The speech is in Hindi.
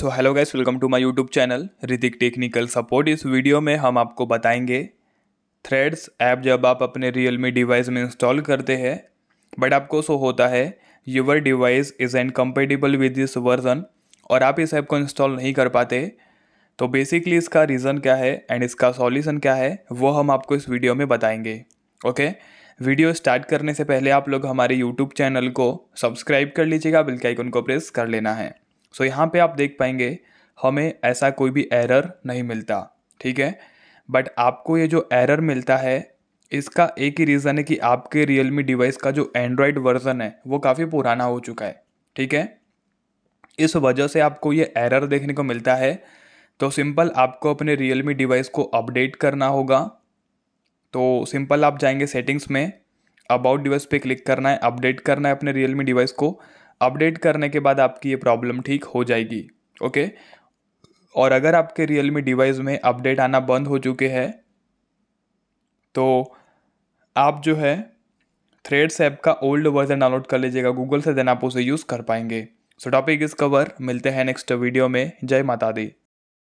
so hello guys welcome to my YouTube channel Hrithik technical support इस वीडियो में हम आपको बताएंगे थ्रेड्स ऐप जब आप अपने रियल मी डिवाइस में इंस्टॉल करते हैं बट आपको सो होता है your device isn't compatible with this version और आप इस ऐप को इंस्टॉल नहीं कर पाते तो बेसिकली इसका रीज़न क्या है एंड इसका सॉल्यूशन क्या है वो हम आपको इस वीडियो में बताएंगे ओके वीडियो स्टार्ट करने से पहले आप लोग हमारे यूट्यूब चैनल को सब्सक्राइब कर लीजिएगा बिल्कुल आइकन को प्रेस कर लेना है सो यहाँ पे आप देख पाएंगे हमें ऐसा कोई भी एरर नहीं मिलता ठीक है बट आपको ये जो एरर मिलता है इसका एक ही रीज़न है कि आपके रियलमी डिवाइस का जो एंड्रॉयड वर्जन है वो काफ़ी पुराना हो चुका है ठीक है इस वजह से आपको ये एरर देखने को मिलता है तो सिंपल आपको अपने रियलमी डिवाइस को अपडेट करना होगा तो सिंपल आप जाएंगे सेटिंग्स में अबाउट डिवाइस पे क्लिक करना है अपडेट करना है अपने रियलमी डिवाइस को अपडेट करने के बाद आपकी ये प्रॉब्लम ठीक हो जाएगी ओके और अगर आपके रियलमी डिवाइस में अपडेट आना बंद हो चुके हैं तो आप जो है थ्रेड्स ऐप का ओल्ड वर्जन डाउनलोड कर लीजिएगा गूगल से देन आप उसे यूज़ कर पाएंगे सो टॉपिक इज़ कवर मिलते हैं नेक्स्ट वीडियो में जय माता दी